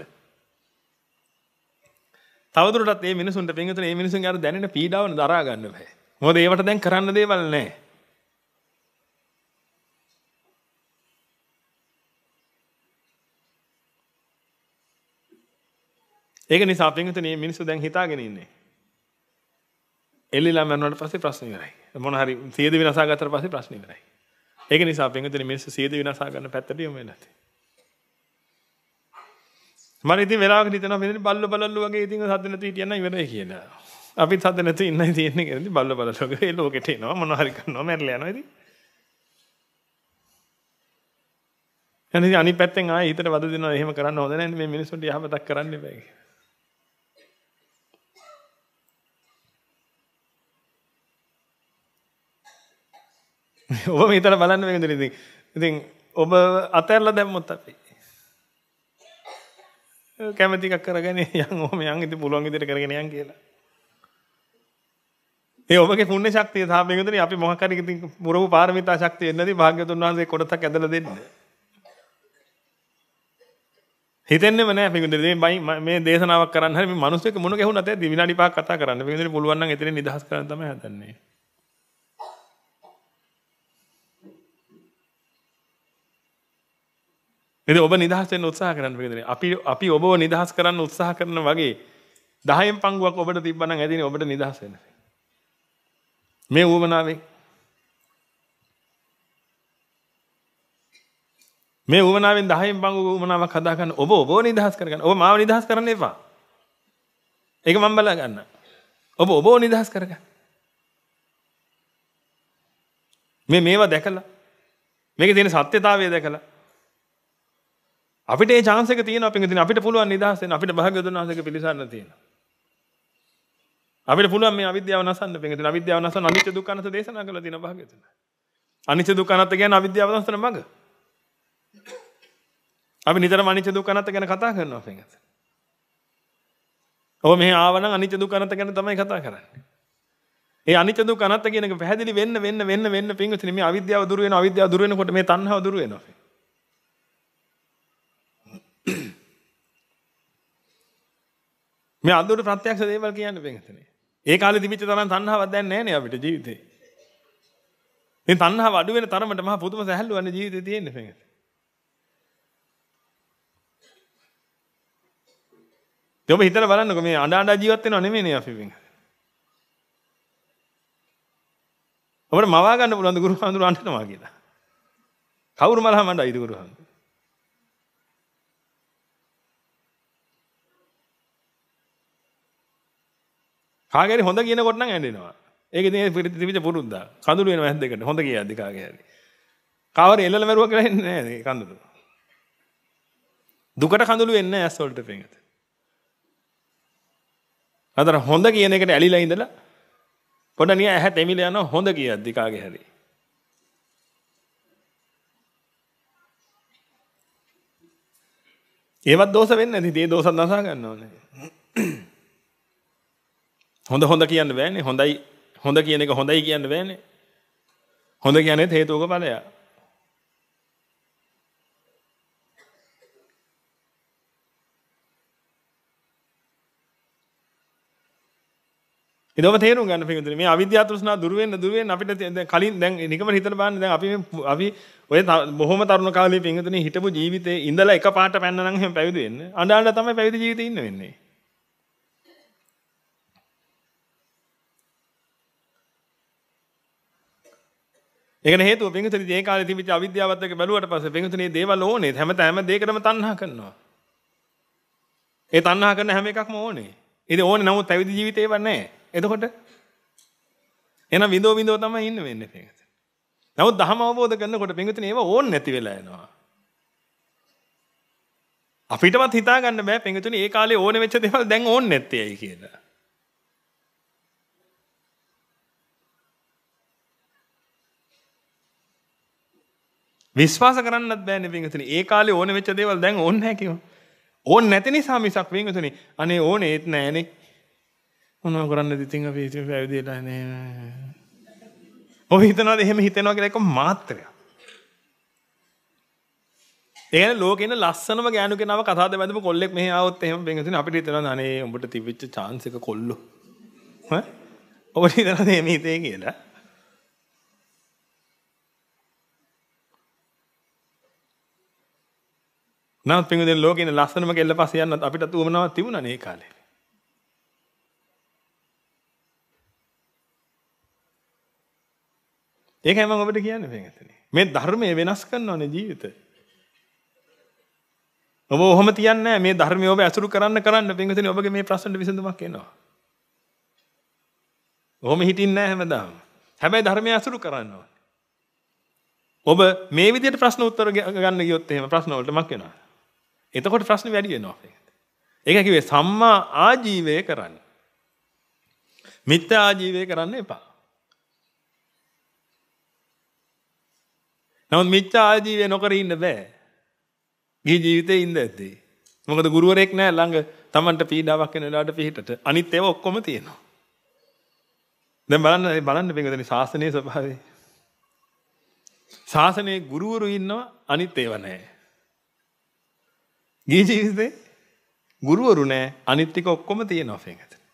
තවදුරටත් මේ මිනිසුන්ට පින්විතන මේ මිනිසුන් අර දැනෙන පීඩාව දරා ගන්න බෑ. මොකද ඒවට දැන් කරන්න දේවල් නැහැ. ඒක නිසා පින්විතන මේ මිනිස්සු දැන් හිතාගෙන ඉන්නේ. එල්ලිලා මරණයට පස්සේ ප්‍රශ්න ඉවරයි. මොන හරි සියද විනාසා ගත්තට පස්සේ ප්‍රශ්න ඉවරයි. ඒක නිසා පින්විතන මිනිස්සු සියද විනාසා ගන්න පැත්තට යොමු වෙන්නේ නැති. මම ඉතින් වෙලාවකට හිතනවා මෙතන බල්ල බලල්ලු වගේ ඉතින් සද්ද නැතුව හිටියනම් ඉවරයි කියලා. අපිත් සද්ද නැතුව ඉන්නයි තියෙන්නේ කියලා ඉතින් බල්ල බලල්ලු වගේ ලෝකෙට එනවා මොනවා හරි කරනවා මැරලා යනවා ඉතින්. එනිදි අනිත් පැත්තෙන් ආයේ හිතට වද දෙනවා එහෙම කරන්න හොඳ නැහැ මේ මිනිස්සුන්ට යහපතක් කරන්න එපා කියලා. ඔබ මේතර බලන්න මේ විදිහට ඉතින් ඉතින් ඔබ අතහැරලා දැම්මොත් අපි කැමැති එකක් කරගෙන යන් ඕම යන් ඉතින් පුළුවන් විදිහට කරගෙන යන් කියලා. ඒ ඔබගේ පුණ්‍ය ශක්තිය සහ මේකෙන්දනේ අපි මොකක් හරි ඉතින් මුරව පාරමිතා ශක්තිය එන්නදී භාග්‍යතුන් වහන්සේ කොටසක් ඇදලා දෙන්න. හිතන්නේම නෑ මේකෙන්දනේ මේ මේ දේශනාවක් කරන්න හරි මේ මිනිස්සුක මොන ගැහුණත් ඇයි විනාඩි 5ක් කතා කරන්න. මේකෙන්දනේ පුළුවන් නම් එතන නිදහස් කරන්න තමයි හදන්නේ. එද ඔබ නිදහසෙන් උත්සාහ කරන්න පිදෙන අපි අපි ඔබ නිදහස් කරන්න උත්සාහ කරන වගේ දහයෙන් පංගුවක් ඔබට තිබ්බන ඇතින ඔබට නිදහසෙන මේ ඌමනාවේ මේ ඌමනාවෙන් දහයෙන් පංගු ඌමනාවක් හදාගන්න ඔබ ඔබ නිදහස් කරගන්න ඔබ මාව නිදහස් කරන්න එපා ඒක මම බලා ගන්න ඔබ ඔබ නිදහස් කරගන්න මේ මේවා දැකලා මේක තියෙන සත්‍යතාවය දැකලා අපිට ඒ chance එක තියෙනවා පිංගුදින අපිට පුළුවන් නිදහස් වෙන්න අපිට භාග්‍යවතුන් වහන්සේගේ පිළිසරණ තියෙනවා. අපිට පුළුවන් මේ අවිද්‍යාව නසන්න පිංගුදින අවිද්‍යාව නසන්න අනිත්‍ය දුක්ඛ අනත්ත දේශනා කරලා තියෙනවා භාග්‍යවතුන්. අනිත්‍ය දුක්ඛ අනත්ත කියන්නේ අවිද්‍යාව නසන මඟ. අපි නිතරම අනිත්‍ය දුක්ඛ අනත්ත ගැන කතා කරනවා පිංගුදින. ඔබ මෙහි ආවනම් අනිත්‍ය දුක්ඛ අනත්ත ගැන තමයි කතා කරන්නේ. ඒ අනිත්‍ය දුක්ඛ අනත්ත කියන එක පැහැදිලි වෙන්න වෙන්න වෙන්න වෙන්න පිංගුදින මේ අවිද්‍යාව දුර වෙනවා අවිද්‍යාව දුර වෙනකොට මේ තණ්හාව දුර වෙනවා. මේ අඳුර ප්‍රත්‍යක්ෂ දේවල් කියන්නේ වෙනතනේ. ඒ කාලේ තිබිච්ච තරම් තණ්හාවක් දැන් නැහැ නේ අපිට ජීවිතේ. මේ තණ්හාව අඩු වෙන තරමට මහා පුදුම සැහැල්ලුවන්නේ ජීවිතේ තියෙන්නේ වෙනත. ඔබ හිතලා බලන්නකෝ මේ අඬ අඬ ජීවත් වෙනව නෙමෙයිනේ අපි වෙන. ඔබට මවා ගන්න පුළුවන් ගුරු හඳුර අඬනවා කියලා. කවුරු මලහ මණ්ඩයිද ගුරු හඳුර? කාගේ හොඳ කියනකොට නම් ඇඬෙනවා. ඒක ඉතින් ත්‍රිවිධ පුරුද්ද. කඳුළු වෙනවා හැස් දෙකට. හොඳ කියද්දි කාගේ හරි. කාවර එල්ලල මරුවා කියලා එන්නේ නැහැ මේ කඳුළු. දුකට කඳුළු වෙන්නේ නැහැ ඇස් වලට පෙඟත. අතර හොඳ කියන එකට ඇලිලා ඉඳලා පොඩ නිය ඇහැ තෙමිල යන හොඳ කියද්දි කාගේ හරි. ඒවත් දෝෂ වෙන්නේ නැති. ඒ දෝෂත් නසා ගන්න ඕනේ. හොඳ හොඳ කියන්න බෑනේ. හොඳයි හොඳ කියන එක හොඳයි කියන්න බෑනේ. හොඳ කියන්නේ හේතුක ඵලය. එතකො තේරුම් ගන්න පිටුනේ මේ අවිද්‍යා තෘෂ්ණා දුර වෙන්න දුර වෙන්න අපිට කලින් දැන් නිකම හිතලා බලන්න දැන් අපි මේ අපි ඔය බොහොම තරුණ කාලේ පිටුනේ හිටපු ජීවිතේ ඉඳලා එකපාරට පැන්න නම් එහෙම පැවිදි වෙන්න අඬ අඬ තමයි පැවිදි ජීවිතේ ඉන්න වෙන්නේ ඒකට හේතුව පින්විතනි මේ කාලේ තිබිච්ච අවිද්‍යාවත් එක්ක බැලුවට පස්සේ පින්විතනි මේ දේවල් ඕනේ. හැම තැනම දෙයකටම තණ්හා කරනවා. ඒ තණ්හා කරන හැම එකක්ම ඕනේ. ඉතින් ඕනේ නමුත් පැවිදි ජීවිතේ ඒව නැහැ. එතකොට එහෙනම් විඳෝ විඳෝ තමයි ඉන්න වෙන්නේ පින්විතනි. නමුත් ධහම අවබෝධ කරනකොට පින්විතනි ඒව ඕනේ නැති වෙලා යනවා. අපිටවත් හිතා ගන්න බෑ පින්විතනි මේ කාලේ ඕනේ වෙච්ච දේවල් දැන් ඕනේ නැත්තේ ඇයි කියලා. විශ්වාස කරන්නත් බෑනේ පින්විතනි. ඒ කාලේ ඕන වෙච්ච දේවල් දැන් ඕනේ නැහැ කිව්වා. ඕනේ නැති නිසා මිසක් පින්විතනි. අනේ ඕනේත් නැහැනේ. මොනව කරන්නද ඉතින් අපි ඉතින් පැවිදිලා නේ. ඔය හිතනවාද එහෙම හිතෙනවා කියලා එක මාත්‍රයක්. ඒ කියන්නේ ලෝකේ ඉන්න ලස්සනම ගෑනු කෙනාව කතා දෙවැදම කොල්ලෙක් මෙහි ආවොත් එහෙම පින්විතනි අපිට හිතනවා අනේ උඹට තිබිච්ච chance එක කොල්ලෝ. ඈ? ඔබට හිතනවාද එහෙම හිතේ කියලා? නමුත් පින්වදෙන් ලෝකේ ඉන්න ලස්සනම කෙල්ල පස්සේ යන්නත් අපිටත් උවමනාවක් තිබුණා නේ කාලේ. ඒකයි මම ඔබට කියන්නේ පින්වතුනි. මේ ධර්මය වෙනස් කරනවනේ ජීවිතේ. ඔබ ඔහොම තියන්නේ මේ ධර්මය ඔබ ඇසුරු කරන්න කරන්න පින්වතුනි ඔබගේ මේ ප්‍රශ්නට විසඳුමක් එනවා. ඔහොම හිටින්නේ නැහැ හැමදාම. හැබැයි ධර්මය ඇසුරු කරන්න ඕනේ. ඔබ මේ විදිහට ප්‍රශ්න උත්තර ගන්න ගියොත් එහෙම ප්‍රශ්න වලට මක් වෙනවා. එතකොට ප්‍රශ්න වැඩි වෙනවා. ඒක කිව්වේ සම්මා ආජීවය කරන්න. මිත්‍යා ආජීවය කරන්න එපා. නමුත් මිත්‍යා ආජීවය නොකර ඉන්න බෑ. ගිහි ජීවිතේ ඉඳ ඇත්තේ. මොකද ගුරුවරයෙක් නෑ ළඟ Tamanට පීඩාවක් වෙන වෙලාවට පිටට. අනිත් ඒවා ඔක්කොම තියෙනවා. දැන් බලන්න බලන්න පින්වදනි ශාසනයේ ස්වභාවය. ශාසනයේ ගුරුවරු ඉන්නවා අනිත් ඒවා නෑ. ගිහි ජීවිතේ ගුරුවරු නෑ අනිත් ටික ඔක්කොම තියෙනවා ෆේන් ඇතුලේ.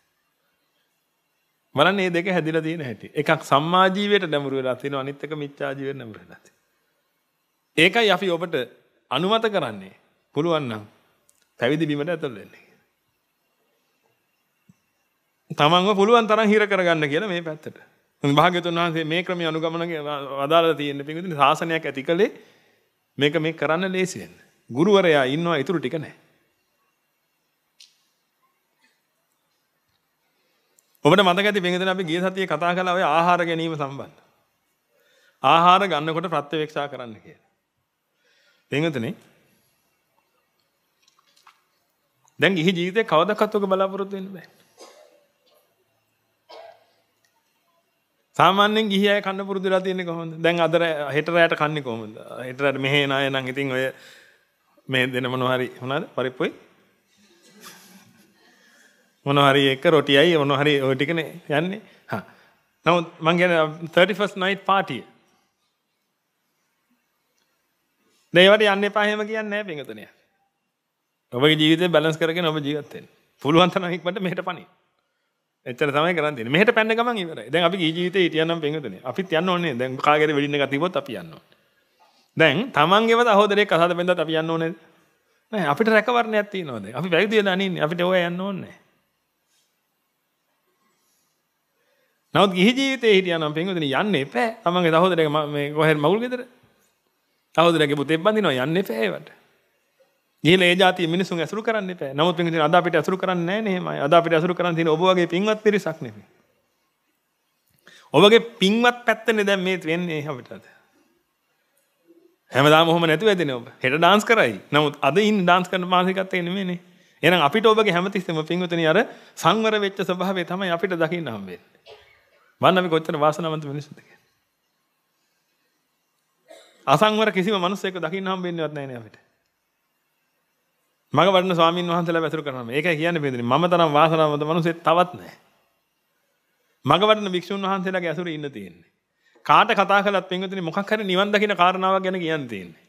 බලන්න මේ දෙක හැදිලා තියෙන හැටි. එකක් සම්මා ජීවිතයට නැඹුරු වෙලා තියෙනවා අනිත් එක මිත්‍යා ජීවිතයට නැඹුරු වෙලා තියෙනවා. ඒකයි අපි ඔබට අනුමත කරන්නේ. පුළුවන් නම් පැවිදි බිමට ඇතුල් වෙන්න. තමන්ව පුළුවන් තරම් හිර කරගන්න කියලා මේ පැත්තට. භාග්‍යතුන් වහන්සේ මේ ක්‍රමයේ අනුගමනය අදාළලා තියෙන පිටින් සාසනයක් ඇති කළේ මේක මේ කරන්න ලේසි වෙන්නේ. ගුරුවරයා ඉන්නවා ඉතුරු ටික නැහැ. ඔබට මතක ඇති වෙනදෙන අපි ගිය සතියේ කතා කළා ඔය ආහාර ගැනීම සම්බන්ධ. ආහාර ගන්නකොට ප්‍රත්‍යවේක්ෂා කරන්න කියලා. වෙනදෙනේ දැන් ගිහි ජීවිතේ කවදාවත් ඔක බලාපොරොත්තු වෙන්න බෑ. සාමාන්‍යයෙන් ගිහි අය කන්න පුරුදු වෙලා තියෙන්නේ කොහොමද? දැන් අද හෙට රැයට කන්නේ කොහොමද? හෙට රැයට මෙහෙ නාය නම් ඉතින් ඔය මේ දෙන මොනවා හරි මොනවාද පරිප්පුයි මොනවා හරි එක රොටියයි මොනවා හරි ওই ටිකනේ යන්නේ හා නමුත් මං කියන්නේ 31st night party දේවට යන්න එපා එහෙම කියන්නේ නැහැ පින්වතුනි ඔබගේ ජීවිතේ බැලන්ස් කරගෙන ඔබ ජීවත් වෙන්න පුළුවන් තරම් ඉක්මනට මෙහෙට පණි එච්චර තමයි කරන් දෙන්නේ මෙහෙට පැන්න ගමන් ඉවරයි දැන් අපි ජීවිතේ හිටියනම් පින්වතුනි අපිත් යන්න ඕනේ දැන් කාගෙරේ වෙඩින්න ගතියපොත් අපි යන්න ඕනේ දැන් තමන්ගේම සහෝදරයෙක් අසාද බෙන්දත් අපි යන්න ඕනේද? නෑ අපිට රැකවරණයක් තියනවාද? අපි වැරදි වෙලා අනින්නේ. අපිට ඕවා යන්න ඕනේ. නමුත් ගිහි ජීවිතේ හිටියානම් පින්වදින යන්න එපා. තමන්ගේ සහෝදරයෙක් මේ කොහෙද මගුල් ගෙදර? සහෝදරයෙක්ගේ පුතේ බඳිනවා යන්න එපා ඒවට. ගිහලා ඒ જાතිය මිනිසුන් ඇසුරු කරන්න එපා. නමුත් පින්වදින අද අපිට ඇසුරු කරන්නේ නෑ නේ එහෙමයි. අද අපිට ඇසුරු කරන්න තියෙන ඔබ වගේ පින්වත් පිරිසක් නෙමෙයි. ඔබගේ පින්වත් පැත්තනේ දැන් මේ වෙන්නේ අපිට. හැමදාම ඔහොම නැතුව ඇදෙන ඔබ. හෙට ඩාන්ස් කරයි. නමුත් අද ඉන්න ඩාන්ස් කරන මානසිකත්වය නෙමෙයිනේ. එහෙනම් අපිට ඔබගේ හැමතිස්සෙම පින්වතුනි අර සංවර වෙච්ච ස්වභාවය තමයි අපිට දකින්න හම්බෙන්නේ. මන්න අපි කොච්චර වාසනාවන්ත මිනිස්සුද කියලා. අසංවර කිසිම මනුස්සයෙක් දකින්න හම්බෙන්නේවත් නැහැ නේ අපිට. මම වඩන ස්වාමීන් වහන්සේලා වැසුරු කරනවා. ඒකයි කියන්නේ බෙදෙන්නේ. මම තරම් වාසනාවන්ත මනුස්සයෙක් තවත් නැහැ. මම වඩන වික්ෂුන් වහන්සේලාගේ ඇසුරේ ඉන්න තියෙන්නේ. කාට කතා කළත් පින්විතනි මොකක් හරි නිවන් දකින්න කාරණාවක් ගැන කියන්න තියෙන්නේ.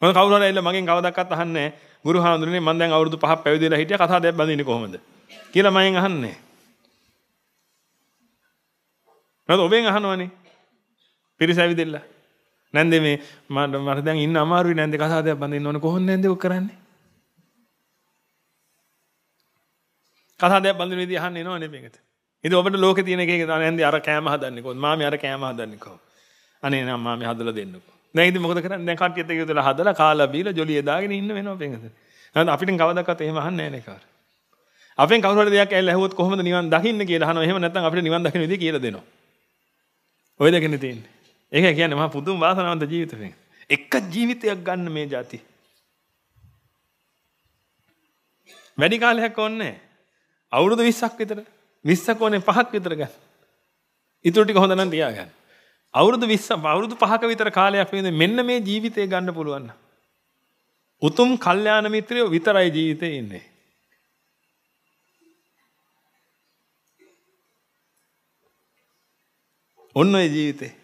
මොකද කවුරු හරි ඇවිල්ලා මගෙන් කවදාවත් අහන්නේ ගුරු හාමුදුරනේ මම දැන් අවුරුදු 5ක් පැවිදිලා හිටියා කතා දෙයක් බඳින්නේ කොහොමද කියලා මයෙන් අහන්නේ. නේද ඔබෙන් අහනවනේ. පිරිස ඇවිදෙලා. නැන්ද මේ මට මට දැන් ඉන්න අමාරුයි නැන්ද කතා දෙයක් බඳින්න ඕනේ කොහොමද නැන්ද ඔක් කරන්නේ? කතා දෙයක් බඳින විදිහ අහන්න එනවනේ මේකට. ඉතින් ඔබට ලෝකේ තියෙන එක එක තමයි ඇන්දි අර කෑම හදන්නකෝ මාමි අර කෑම හදන්නකෝ අනේ නම් මාමි හදලා දෙන්නකෝ දැන් ඉතින් මොකද කරන්නේ දැන් කට්ටියත් එක්ක ඉතලා හදලා කාලා බීලා ජොලිය දාගෙන ඉන්න වෙනවා පෙඟද නැත්නම් අපිට කවදාවත් එහෙම අහන්නේ නැහැ නේ කාර අපෙන් කවුරු හරි දෙයක් ඇවිල්ලා ඇහුවොත් කොහොමද නිවන් දකින්න කියලා අහනවා එහෙම නැත්නම් අපිට නිවන් දකින්න විදිය කියලා දෙනවා ඔය දෙකනේ තියෙන්නේ ඒක කියන්නේ මහා පුදුම වාසනාවන්ත ජීවිතයක් එක ජීවිතයක් ගන්න මේ જાති වැඩි කාලයක් ඕනේ අවුරුදු 20ක් විතර විස්සකෝනේ පහක් විතර ගන්න. ඉතුරු ටික හොඳ නම් තියාගන්න. අවුරුදු 20 අවුරුදු 5ක විතර කාලයක් වෙන මෙන්න මේ ජීවිතේ ගන්න පුළුවන්. උතුම් කල්යාණ මිත්‍රයෝ විතරයි ජීවිතේ ඉන්නේ. ඔන්න ඔය ජීවිතේ